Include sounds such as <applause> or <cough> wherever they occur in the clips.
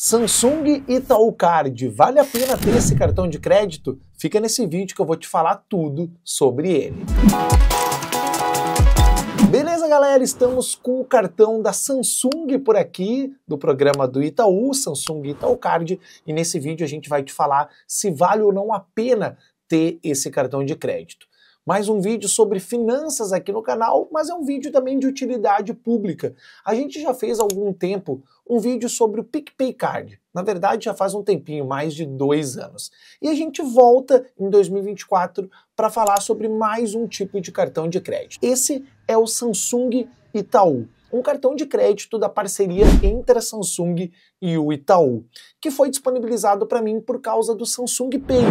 Samsung Itaú Card, vale a pena ter esse cartão de crédito? Fica nesse vídeo que eu vou te falar tudo sobre ele. Beleza, galera? Estamos com o cartão da Samsung por aqui, do programa do Itaú, Samsung Itaú Card, e nesse vídeo a gente vai te falar se vale ou não a pena ter esse cartão de crédito mais um vídeo sobre finanças aqui no canal, mas é um vídeo também de utilidade pública. A gente já fez há algum tempo um vídeo sobre o PicPay Card. Na verdade, já faz um tempinho, mais de dois anos. E a gente volta em 2024 para falar sobre mais um tipo de cartão de crédito. Esse é o Samsung Itaú um cartão de crédito da parceria entre a Samsung e o Itaú, que foi disponibilizado para mim por causa do Samsung Pay,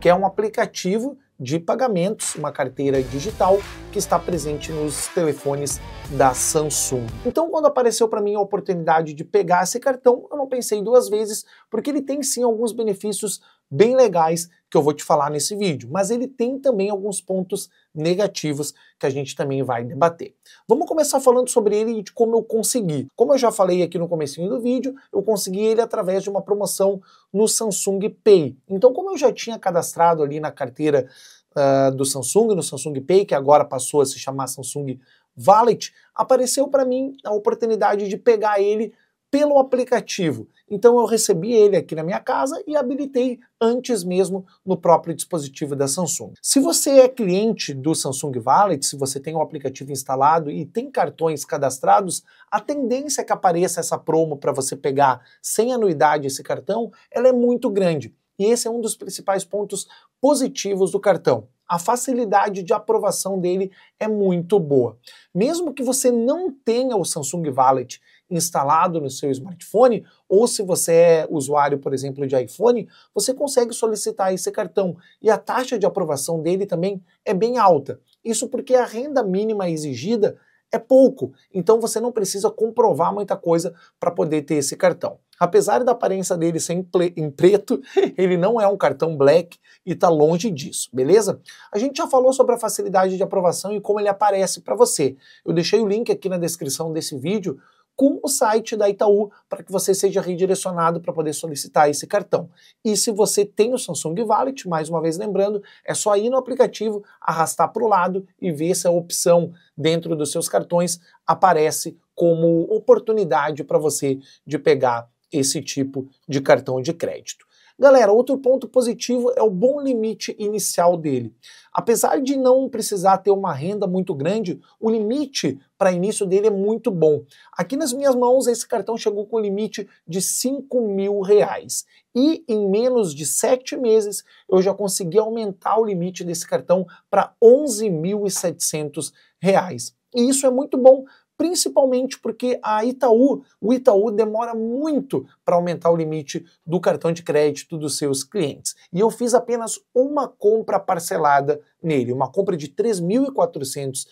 que é um aplicativo de pagamentos, uma carteira digital que está presente nos telefones da Samsung. Então, quando apareceu para mim a oportunidade de pegar esse cartão, eu não pensei duas vezes, porque ele tem sim alguns benefícios bem legais que eu vou te falar nesse vídeo, mas ele tem também alguns pontos negativos que a gente também vai debater. Vamos começar falando sobre ele e de como eu consegui. Como eu já falei aqui no comecinho do vídeo, eu consegui ele através de uma promoção no Samsung Pay. Então, como eu já tinha cadastrado ali na carteira uh, do Samsung, no Samsung Pay, que agora passou a se chamar Samsung Wallet, apareceu para mim a oportunidade de pegar ele pelo aplicativo. Então eu recebi ele aqui na minha casa e habilitei antes mesmo no próprio dispositivo da Samsung. Se você é cliente do Samsung Wallet, se você tem o um aplicativo instalado e tem cartões cadastrados, a tendência é que apareça essa promo para você pegar sem anuidade esse cartão, ela é muito grande. E esse é um dos principais pontos positivos do cartão a facilidade de aprovação dele é muito boa. Mesmo que você não tenha o Samsung Wallet instalado no seu smartphone, ou se você é usuário, por exemplo, de iPhone, você consegue solicitar esse cartão e a taxa de aprovação dele também é bem alta. Isso porque a renda mínima exigida é pouco, então você não precisa comprovar muita coisa para poder ter esse cartão. Apesar da aparência dele ser em, em preto, <laughs> ele não é um cartão black e está longe disso, beleza? A gente já falou sobre a facilidade de aprovação e como ele aparece para você. Eu deixei o link aqui na descrição desse vídeo com o site da Itaú para que você seja redirecionado para poder solicitar esse cartão. E se você tem o Samsung Wallet, mais uma vez lembrando, é só ir no aplicativo, arrastar para o lado e ver se a opção dentro dos seus cartões aparece como oportunidade para você de pegar esse tipo de cartão de crédito. Galera, outro ponto positivo é o bom limite inicial dele. Apesar de não precisar ter uma renda muito grande, o limite para início dele é muito bom. Aqui nas minhas mãos, esse cartão chegou com o limite de 5 mil reais. E em menos de 7 meses, eu já consegui aumentar o limite desse cartão para 11.700 reais. E isso é muito bom, principalmente porque a Itaú, o Itaú demora muito para aumentar o limite do cartão de crédito dos seus clientes. E eu fiz apenas uma compra parcelada nele, uma compra de R$ 3.400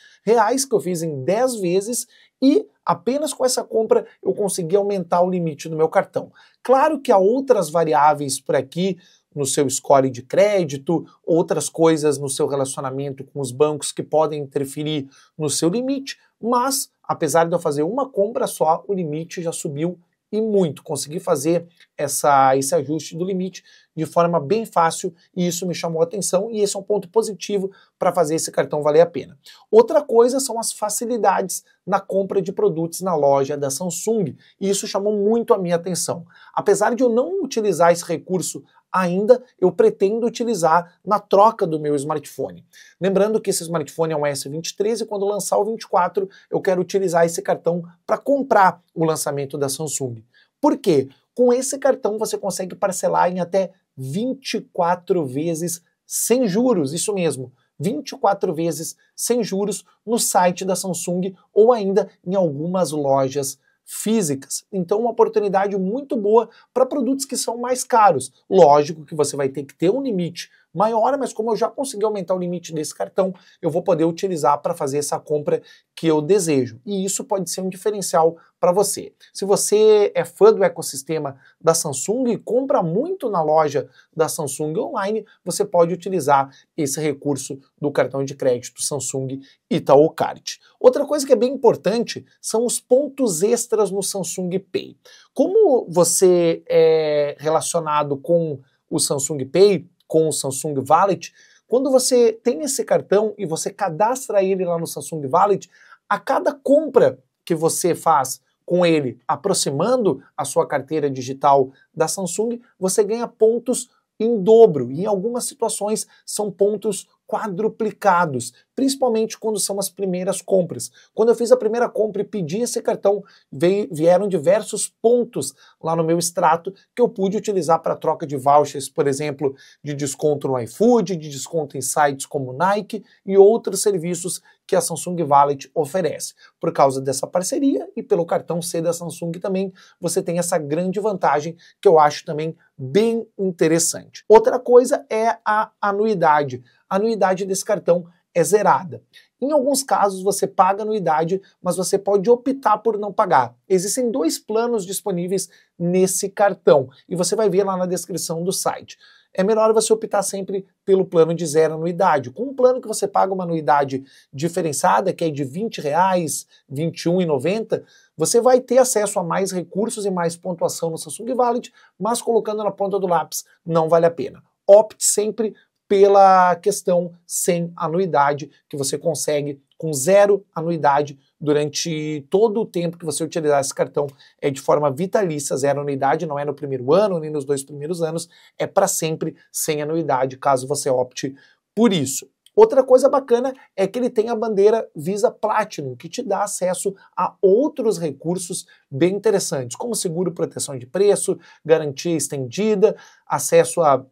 que eu fiz em 10 vezes e apenas com essa compra eu consegui aumentar o limite do meu cartão. Claro que há outras variáveis por aqui, no seu score de crédito, outras coisas no seu relacionamento com os bancos que podem interferir no seu limite, mas, apesar de eu fazer uma compra só, o limite já subiu e muito. Consegui fazer essa, esse ajuste do limite de forma bem fácil e isso me chamou a atenção e esse é um ponto positivo para fazer esse cartão valer a pena. Outra coisa são as facilidades na compra de produtos na loja da Samsung e isso chamou muito a minha atenção. Apesar de eu não utilizar esse recurso ainda eu pretendo utilizar na troca do meu smartphone. Lembrando que esse smartphone é um S23 e quando lançar o 24, eu quero utilizar esse cartão para comprar o lançamento da Samsung. Por quê? Com esse cartão você consegue parcelar em até 24 vezes sem juros, isso mesmo. 24 vezes sem juros no site da Samsung ou ainda em algumas lojas físicas. Então, uma oportunidade muito boa para produtos que são mais caros. Lógico que você vai ter que ter um limite maior, mas como eu já consegui aumentar o limite desse cartão, eu vou poder utilizar para fazer essa compra que eu desejo. E isso pode ser um diferencial para você. Se você é fã do ecossistema da Samsung e compra muito na loja da Samsung online, você pode utilizar esse recurso do cartão de crédito Samsung Itaú Card. Outra coisa que é bem importante são os pontos extras no Samsung Pay. Como você é relacionado com o Samsung Pay, com o Samsung Wallet, quando você tem esse cartão e você cadastra ele lá no Samsung Wallet, a cada compra que você faz com ele, aproximando a sua carteira digital da Samsung, você ganha pontos em dobro. E em algumas situações são pontos quadruplicados, principalmente quando são as primeiras compras. Quando eu fiz a primeira compra e pedi esse cartão, veio, vieram diversos pontos lá no meu extrato que eu pude utilizar para troca de vouchers, por exemplo, de desconto no iFood, de desconto em sites como Nike e outros serviços que a Samsung Wallet oferece. Por causa dessa parceria e pelo cartão C da Samsung também, você tem essa grande vantagem que eu acho também bem interessante. Outra coisa é a anuidade a anuidade desse cartão é zerada. Em alguns casos você paga anuidade, mas você pode optar por não pagar. Existem dois planos disponíveis nesse cartão e você vai ver lá na descrição do site. É melhor você optar sempre pelo plano de zero anuidade. Com um plano que você paga uma anuidade diferenciada, que é de R$ 20, 21,90, você vai ter acesso a mais recursos e mais pontuação no Samsung Wallet, mas colocando na ponta do lápis não vale a pena opte sempre pela questão sem anuidade, que você consegue com zero anuidade durante todo o tempo que você utilizar esse cartão é de forma vitalícia, zero anuidade, não é no primeiro ano nem nos dois primeiros anos, é para sempre sem anuidade, caso você opte por isso. Outra coisa bacana é que ele tem a bandeira Visa Platinum, que te dá acesso a outros recursos bem interessantes, como seguro proteção de preço, garantia estendida, acesso a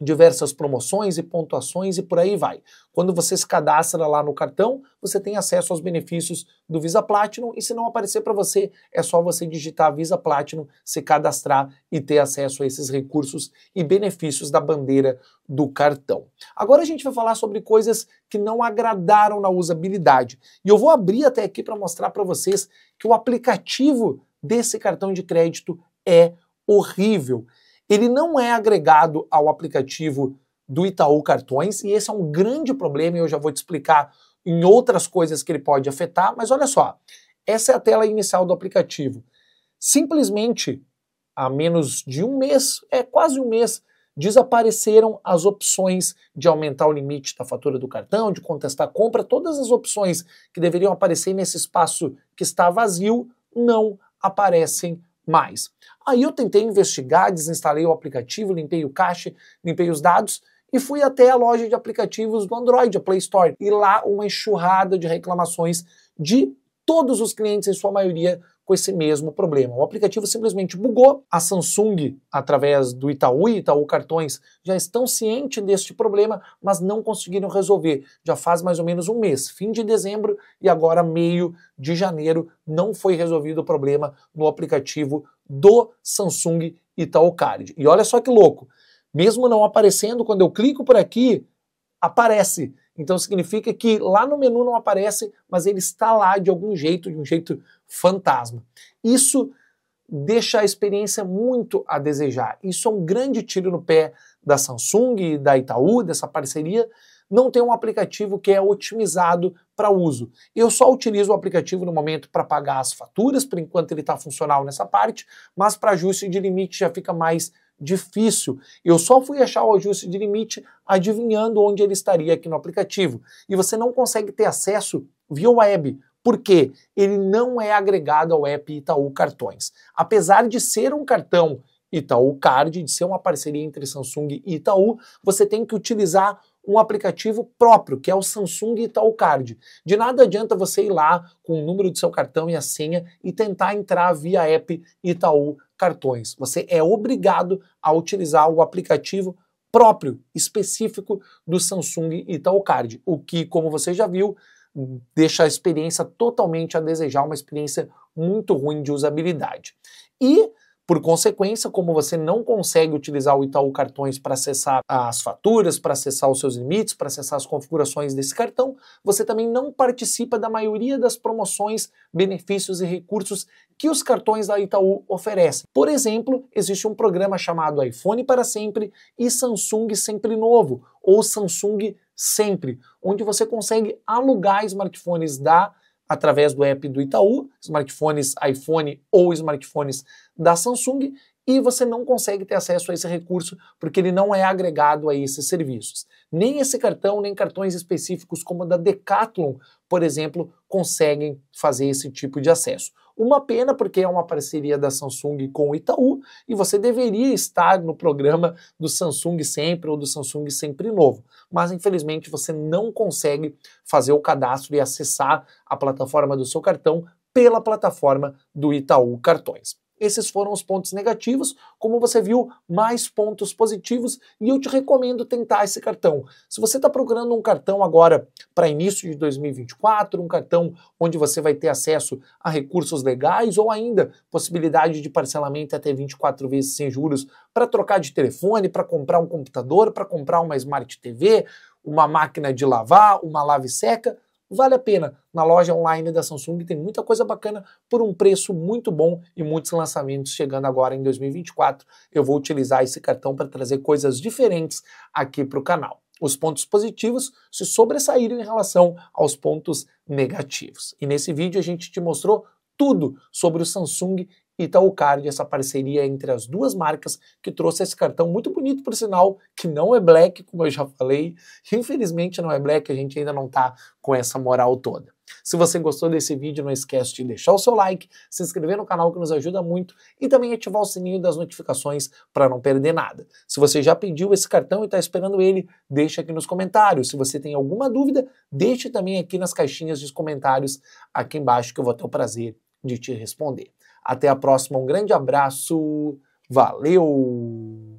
diversas promoções e pontuações e por aí vai. Quando você se cadastra lá no cartão, você tem acesso aos benefícios do Visa Platinum e se não aparecer para você, é só você digitar Visa Platinum, se cadastrar e ter acesso a esses recursos e benefícios da bandeira do cartão. Agora a gente vai falar sobre coisas que não agradaram na usabilidade. E eu vou abrir até aqui para mostrar para vocês que o aplicativo desse cartão de crédito é horrível ele não é agregado ao aplicativo do Itaú Cartões, e esse é um grande problema, e eu já vou te explicar em outras coisas que ele pode afetar, mas olha só, essa é a tela inicial do aplicativo. Simplesmente, há menos de um mês, é quase um mês, desapareceram as opções de aumentar o limite da fatura do cartão, de contestar compra, todas as opções que deveriam aparecer nesse espaço que está vazio não aparecem mais. Aí eu tentei investigar, desinstalei o aplicativo, limpei o cache, limpei os dados e fui até a loja de aplicativos do Android, a Play Store, e lá uma enxurrada de reclamações de todos os clientes, em sua maioria, com esse mesmo problema. O aplicativo simplesmente bugou. A Samsung, através do Itaú e Itaú Cartões, já estão cientes deste problema, mas não conseguiram resolver. Já faz mais ou menos um mês, fim de dezembro e agora meio de janeiro, não foi resolvido o problema no aplicativo do Samsung Itaú Card. E olha só que louco, mesmo não aparecendo, quando eu clico por aqui, aparece então significa que lá no menu não aparece, mas ele está lá de algum jeito, de um jeito fantasma. Isso deixa a experiência muito a desejar. Isso é um grande tiro no pé da Samsung e da Itaú, dessa parceria. Não tem um aplicativo que é otimizado para uso. Eu só utilizo o aplicativo no momento para pagar as faturas, por enquanto ele está funcional nessa parte, mas para ajuste de limite já fica mais difícil. Eu só fui achar o ajuste de limite adivinhando onde ele estaria aqui no aplicativo. E você não consegue ter acesso via web, porque ele não é agregado ao app Itaú Cartões. Apesar de ser um cartão Itaú Card, de ser uma parceria entre Samsung e Itaú, você tem que utilizar um aplicativo próprio, que é o Samsung Itaú Card. De nada adianta você ir lá com o número do seu cartão e a senha e tentar entrar via app Itaú cartões. Você é obrigado a utilizar o aplicativo próprio, específico do Samsung Itaú Card, o que, como você já viu, deixa a experiência totalmente a desejar, uma experiência muito ruim de usabilidade. E por consequência, como você não consegue utilizar o Itaú Cartões para acessar as faturas, para acessar os seus limites, para acessar as configurações desse cartão, você também não participa da maioria das promoções, benefícios e recursos que os cartões da Itaú oferecem. Por exemplo, existe um programa chamado iPhone para sempre e Samsung sempre novo, ou Samsung sempre, onde você consegue alugar smartphones da Itaú através do app do Itaú, smartphones iPhone ou smartphones da Samsung, e você não consegue ter acesso a esse recurso porque ele não é agregado a esses serviços. Nem esse cartão, nem cartões específicos como o da Decathlon, por exemplo, conseguem fazer esse tipo de acesso. Uma pena, porque é uma parceria da Samsung com o Itaú e você deveria estar no programa do Samsung Sempre ou do Samsung Sempre Novo. Mas infelizmente você não consegue fazer o cadastro e acessar a plataforma do seu cartão pela plataforma do Itaú Cartões. Esses foram os pontos negativos. Como você viu, mais pontos positivos e eu te recomendo tentar esse cartão. Se você está procurando um cartão agora para início de 2024, um cartão onde você vai ter acesso a recursos legais ou ainda possibilidade de parcelamento até 24 vezes sem juros para trocar de telefone, para comprar um computador, para comprar uma Smart TV, uma máquina de lavar, uma lave seca, vale a pena. Na loja online da Samsung tem muita coisa bacana por um preço muito bom e muitos lançamentos chegando agora em 2024. Eu vou utilizar esse cartão para trazer coisas diferentes aqui para o canal. Os pontos positivos se sobressaíram em relação aos pontos negativos. E nesse vídeo a gente te mostrou tudo sobre o Samsung e então, card essa parceria entre as duas marcas que trouxe esse cartão muito bonito, por sinal, que não é black, como eu já falei. Infelizmente não é black, a gente ainda não está com essa moral toda. Se você gostou desse vídeo, não esquece de deixar o seu like, se inscrever no canal que nos ajuda muito e também ativar o sininho das notificações para não perder nada. Se você já pediu esse cartão e está esperando ele, deixa aqui nos comentários. Se você tem alguma dúvida, deixe também aqui nas caixinhas dos comentários aqui embaixo que eu vou ter o prazer de te responder. Até a próxima, um grande abraço, valeu!